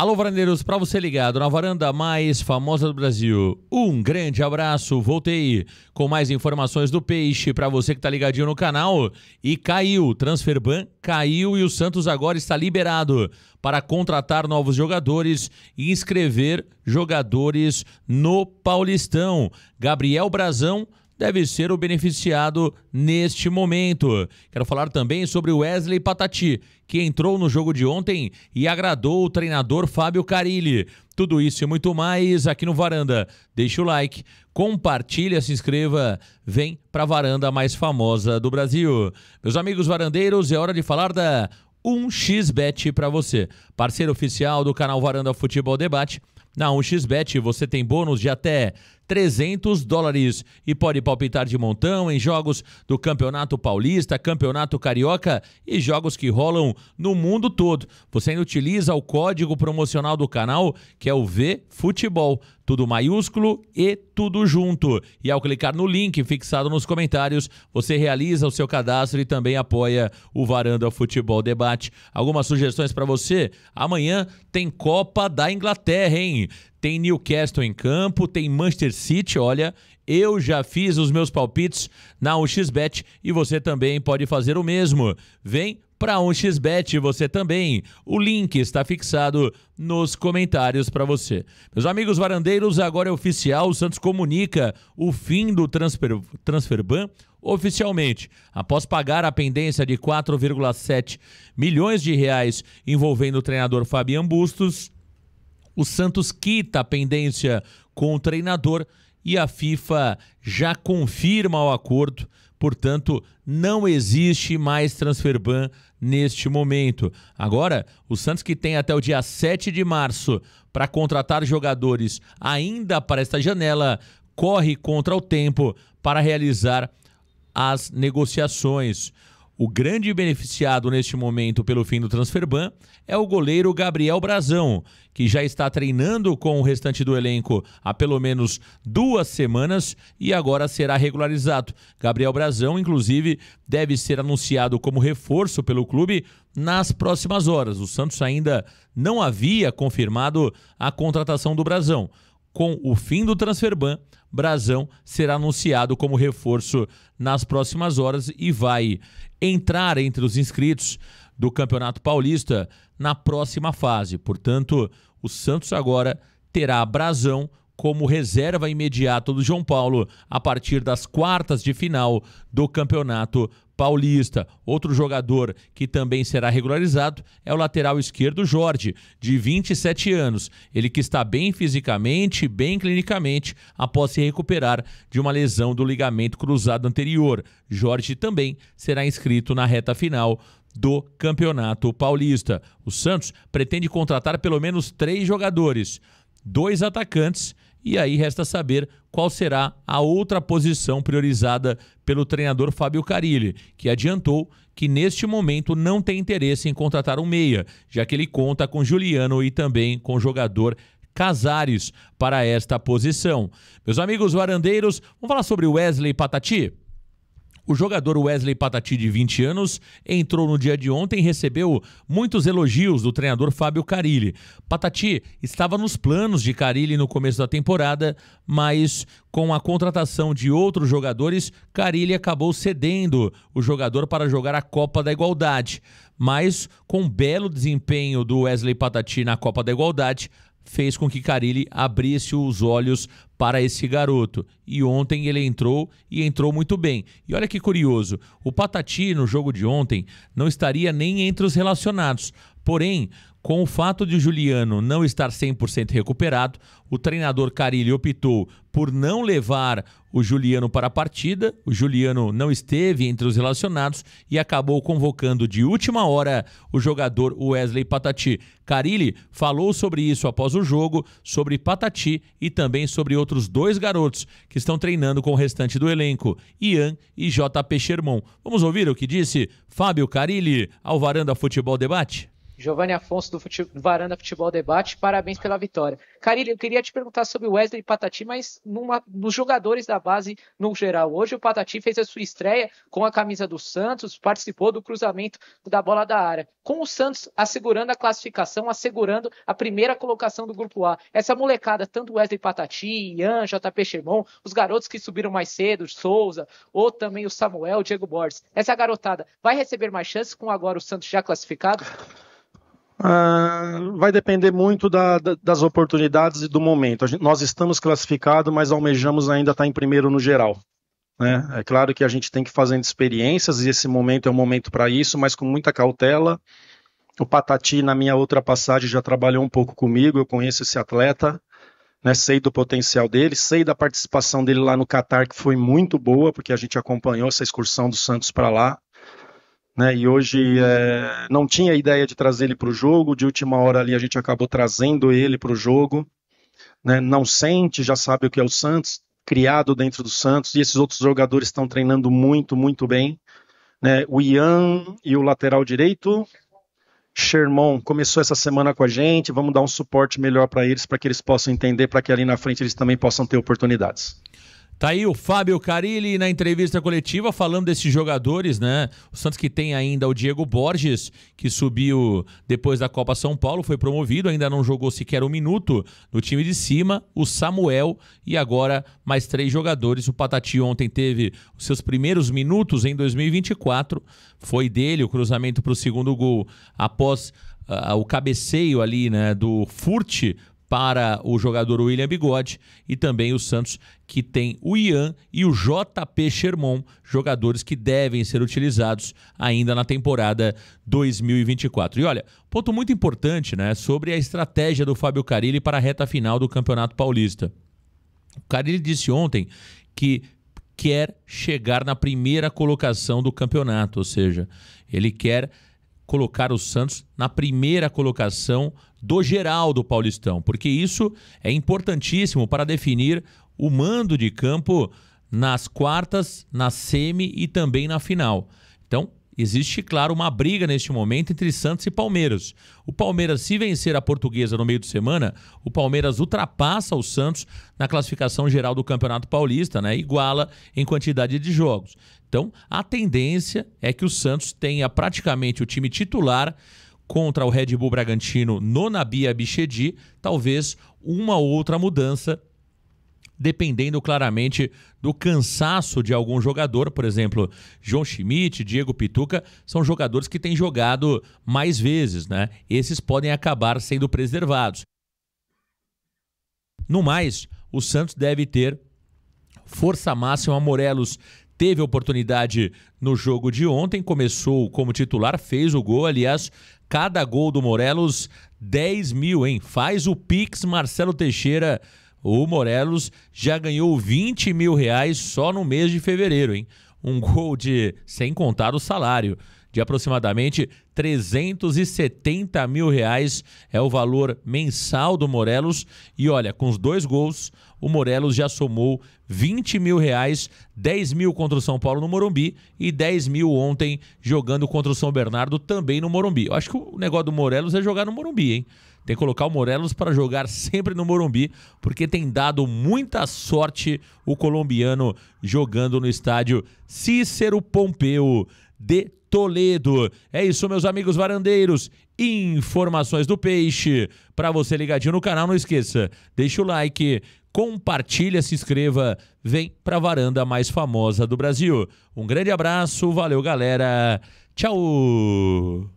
Alô, varandeiros, para você ligado na varanda mais famosa do Brasil. Um grande abraço, voltei com mais informações do Peixe para você que tá ligadinho no canal. E caiu, Transferban caiu e o Santos agora está liberado para contratar novos jogadores e inscrever jogadores no Paulistão. Gabriel Brazão deve ser o beneficiado neste momento. Quero falar também sobre Wesley Patati, que entrou no jogo de ontem e agradou o treinador Fábio Carilli. Tudo isso e muito mais aqui no Varanda. Deixa o like, compartilha, se inscreva, vem para a varanda mais famosa do Brasil. Meus amigos varandeiros, é hora de falar da 1xBet para você, parceiro oficial do canal Varanda Futebol Debate. Na 1xBet você tem bônus de até 300 dólares e pode palpitar de montão em jogos do Campeonato Paulista, Campeonato Carioca e jogos que rolam no mundo todo. Você ainda utiliza o código promocional do canal, que é o VFutebol, tudo maiúsculo e tudo junto. E ao clicar no link fixado nos comentários, você realiza o seu cadastro e também apoia o Varanda Futebol Debate. Algumas sugestões para você? Amanhã tem Copa da Inglaterra, hein? tem Newcastle em campo, tem Manchester City, olha, eu já fiz os meus palpites na 1xBet e você também pode fazer o mesmo. Vem para 1xBet você também. O link está fixado nos comentários para você. Meus amigos varandeiros, agora é oficial, o Santos comunica o fim do transfer, Transferban oficialmente. Após pagar a pendência de 4,7 milhões de reais envolvendo o treinador Fabian Bustos, o Santos quita a pendência com o treinador e a FIFA já confirma o acordo. Portanto, não existe mais transfer ban neste momento. Agora, o Santos que tem até o dia 7 de março para contratar jogadores ainda para esta janela, corre contra o tempo para realizar as negociações. O grande beneficiado neste momento pelo fim do transfer ban é o goleiro Gabriel Brazão, que já está treinando com o restante do elenco há pelo menos duas semanas e agora será regularizado. Gabriel Brazão, inclusive, deve ser anunciado como reforço pelo clube nas próximas horas. O Santos ainda não havia confirmado a contratação do Brazão com o fim do Transferban, Brazão será anunciado como reforço nas próximas horas e vai entrar entre os inscritos do Campeonato Paulista na próxima fase. Portanto, o Santos agora terá Brazão como reserva imediata do João Paulo a partir das quartas de final do Campeonato Paulista. Outro jogador que também será regularizado é o lateral esquerdo Jorge, de 27 anos. Ele que está bem fisicamente, bem clinicamente, após se recuperar de uma lesão do ligamento cruzado anterior. Jorge também será inscrito na reta final do Campeonato Paulista. O Santos pretende contratar pelo menos três jogadores, dois atacantes e aí resta saber qual será a outra posição priorizada pelo treinador Fábio Carilli, que adiantou que neste momento não tem interesse em contratar um meia, já que ele conta com Juliano e também com o jogador Casares para esta posição. Meus amigos varandeiros, vamos falar sobre Wesley Patati? O jogador Wesley Patati, de 20 anos, entrou no dia de ontem e recebeu muitos elogios do treinador Fábio Carilli. Patati estava nos planos de Carilli no começo da temporada, mas com a contratação de outros jogadores, Carilli acabou cedendo o jogador para jogar a Copa da Igualdade. Mas, com um belo desempenho do Wesley Patati na Copa da Igualdade, fez com que Carilli abrisse os olhos para esse garoto. E ontem ele entrou e entrou muito bem. E olha que curioso, o Patati no jogo de ontem não estaria nem entre os relacionados. Porém, com o fato de Juliano não estar 100% recuperado, o treinador Carilli optou por não levar o Juliano para a partida. O Juliano não esteve entre os relacionados e acabou convocando de última hora o jogador Wesley Patati. Carilli falou sobre isso após o jogo, sobre Patati e também sobre outros dois garotos que estão treinando com o restante do elenco, Ian e JP Sherman. Vamos ouvir o que disse Fábio Carilli ao Varanda Futebol Debate? Giovanni Afonso do Fute... Varanda Futebol Debate, parabéns pela vitória. Carilho, eu queria te perguntar sobre o Wesley e Patati, mas numa... nos jogadores da base no geral. Hoje o Patati fez a sua estreia com a camisa do Santos, participou do cruzamento da bola da área. Com o Santos assegurando a classificação, assegurando a primeira colocação do Grupo A. Essa molecada, tanto Wesley Patati, Ian, JP Chemon, os garotos que subiram mais cedo, Souza, ou também o Samuel, Diego Borges. Essa garotada vai receber mais chances com agora o Santos já classificado? Ah, vai depender muito da, da, das oportunidades e do momento. Gente, nós estamos classificados, mas almejamos ainda estar em primeiro no geral. Né? É claro que a gente tem que fazendo experiências e esse momento é o momento para isso, mas com muita cautela. O Patati, na minha outra passagem, já trabalhou um pouco comigo, eu conheço esse atleta, né? sei do potencial dele, sei da participação dele lá no Catar, que foi muito boa, porque a gente acompanhou essa excursão do Santos para lá. Né, e hoje é, não tinha ideia de trazer ele para o jogo, de última hora ali a gente acabou trazendo ele para o jogo. Né, não sente, já sabe o que é o Santos, criado dentro do Santos, e esses outros jogadores estão treinando muito, muito bem. Né, o Ian e o lateral direito, Sherman, começou essa semana com a gente, vamos dar um suporte melhor para eles, para que eles possam entender, para que ali na frente eles também possam ter oportunidades. Tá aí o Fábio Carilli na entrevista coletiva falando desses jogadores, né? O Santos que tem ainda o Diego Borges, que subiu depois da Copa São Paulo, foi promovido, ainda não jogou sequer um minuto no time de cima, o Samuel e agora mais três jogadores. O Patati ontem teve os seus primeiros minutos em 2024, foi dele o cruzamento para o segundo gol após uh, o cabeceio ali, né, do furt para o jogador William Bigode e também o Santos, que tem o Ian e o JP Sherman, jogadores que devem ser utilizados ainda na temporada 2024. E olha, ponto muito importante né, sobre a estratégia do Fábio Carilli para a reta final do Campeonato Paulista. O Carilli disse ontem que quer chegar na primeira colocação do campeonato, ou seja, ele quer colocar o Santos na primeira colocação do geral do Paulistão, porque isso é importantíssimo para definir o mando de campo nas quartas, na semi e também na final. Então, existe, claro, uma briga neste momento entre Santos e Palmeiras. O Palmeiras, se vencer a portuguesa no meio de semana, o Palmeiras ultrapassa o Santos na classificação geral do Campeonato Paulista, né? Iguala em quantidade de jogos. Então, a tendência é que o Santos tenha praticamente o time titular contra o Red Bull Bragantino no Nabi Abichedi, talvez uma outra mudança dependendo claramente do cansaço de algum jogador, por exemplo, João Schmidt, Diego Pituca, são jogadores que têm jogado mais vezes, né? Esses podem acabar sendo preservados. No mais, o Santos deve ter força máxima. Morelos teve oportunidade no jogo de ontem, começou como titular, fez o gol. Aliás, cada gol do Morelos, 10 mil, hein? Faz o Pix, Marcelo Teixeira. O Morelos já ganhou 20 mil reais só no mês de fevereiro, hein? Um gol de. sem contar o salário de aproximadamente 370 mil reais é o valor mensal do Morelos. E olha, com os dois gols, o Morelos já somou 20 mil reais, 10 mil contra o São Paulo no Morumbi e 10 mil ontem jogando contra o São Bernardo também no Morumbi. Eu acho que o negócio do Morelos é jogar no Morumbi, hein? Tem que colocar o Morelos para jogar sempre no Morumbi, porque tem dado muita sorte o colombiano jogando no estádio Cícero Pompeu de Toledo. É isso, meus amigos varandeiros. Informações do peixe. Para você ligadinho no canal, não esqueça, deixa o like, compartilha, se inscreva, vem para a varanda mais famosa do Brasil. Um grande abraço, valeu galera. Tchau.